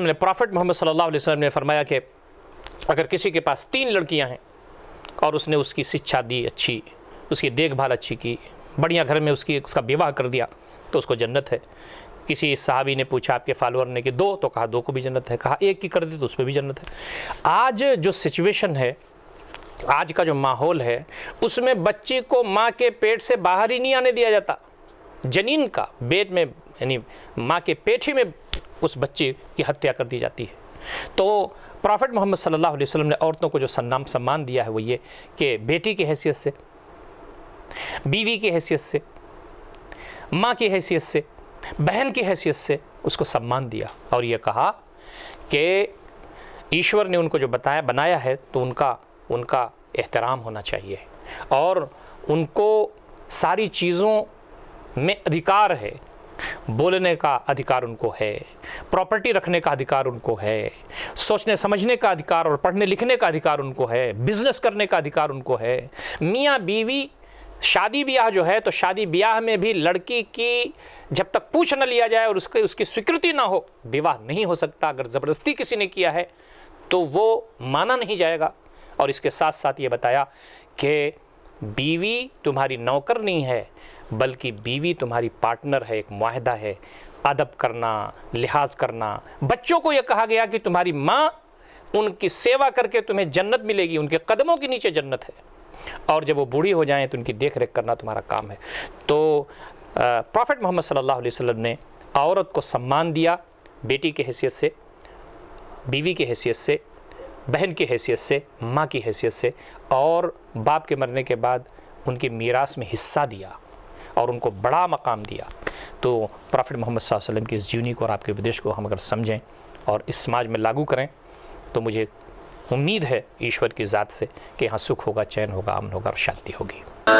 ने प्रॉफिट मोहम्मद सल्लल्लाहु अलैहि वसल्लम ने फरमाया कि अगर किसी के पास तीन लड़कियां हैं और उसने उसकी शिक्षा दी अच्छी उसकी देखभाल अच्छी की बढ़िया घर में उसकी उसका विवाह कर दिया तो उसको जन्नत है किसी साहबी ने पूछा आपके फॉलोअर ने कि दो तो कहा दो को भी जन्नत है कहा एक की कर दी तो उस पर भी जन्नत है आज जो सिचुएशन है आज का जो माहौल है उसमें बच्चे को माँ के पेट से बाहर ही नहीं आने दिया जाता जनीन का बेट में यानी माँ के पेट ही में उस बच्चे की हत्या कर दी जाती है तो प्रॉफिट मोहम्मद सल्लल्लाहु अलैहि वसल्लम ने औरतों को जो सन्नाम सम्मान दिया है वो ये कि बेटी की हैसियत से बीवी की हैसियत से माँ की हैसियत से बहन की हैसियत से उसको सम्मान दिया और ये कहा कि ईश्वर ने उनको जो बताया बनाया है तो उनका उनका एहतराम होना चाहिए और उनको सारी चीज़ों में अधिकार है बोलने का अधिकार उनको है प्रॉपर्टी रखने का अधिकार उनको है सोचने समझने का अधिकार और पढ़ने लिखने का अधिकार उनको है बिजनेस करने का अधिकार उनको है मियाँ बीवी शादी ब्याह जो है तो शादी ब्याह में भी लड़की की जब तक पूछ न लिया जाए और उसके उसकी स्वीकृति ना हो विवाह नहीं हो सकता अगर ज़बरदस्ती किसी ने किया है तो वो माना नहीं जाएगा और इसके साथ साथ ये बताया कि बीवी तुम्हारी नौकर नहीं है बल्कि बीवी तुम्हारी पार्टनर है एक माहदा है अदब करना लिहाज करना बच्चों को यह कहा गया कि तुम्हारी माँ उनकी सेवा करके तुम्हें जन्नत मिलेगी उनके कदमों के नीचे जन्नत है और जब वो बूढ़ी हो जाएं तो उनकी देख रेख करना तुम्हारा काम है तो प्रॉफिट मोहम्मद सल्लल्लाहु अलैहि वसल्लम ने औरत को सम्मान दिया बेटी के हैसियत से बीवी के हैसियत से बहन की हैसियत से माँ की हैसियत से और बाप के मरने के बाद उनकी मीरास में हिस्सा दिया और उनको बड़ा मकाम दिया तो प्रॉफिट मोहम्मद वसल्लम की इस जीवनी को और आपके विदेश को हम अगर समझें और इस समाज में लागू करें तो मुझे उम्मीद है ईश्वर की ज़ात से कि यहाँ सुख होगा चैन होगा अमन होगा और शांति होगी